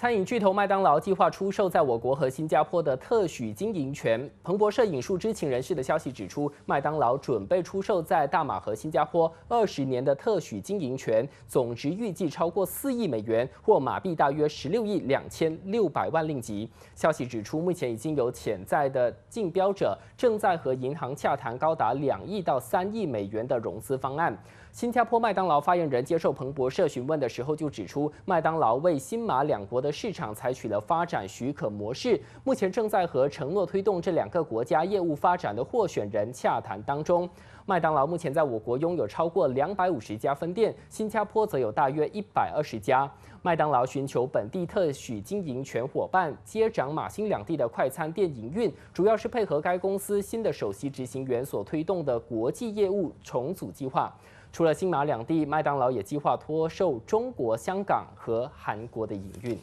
餐饮巨头麦当劳计划出售在我国和新加坡的特许经营权。彭博社引述知情人士的消息指出，麦当劳准备出售在大马和新加坡二十年的特许经营权，总值预计超过四亿美元，或马币大约十六亿两千六百万令吉。消息指出，目前已经有潜在的竞标者正在和银行洽谈高达两亿到三亿美元的融资方案。新加坡麦当劳发言人接受彭博社询问的时候就指出，麦当劳为新马两国的。市场采取了发展许可模式，目前正在和承诺推动这两个国家业务发展的候选人洽谈当中。麦当劳目前在我国拥有超过两百五十家分店，新加坡则有大约一百二十家。麦当劳寻求本地特许经营权伙伴接掌马新两地的快餐店营运，主要是配合该公司新的首席执行员所推动的国际业务重组计划。除了新马两地，麦当劳也计划脱售中国香港和韩国的营运。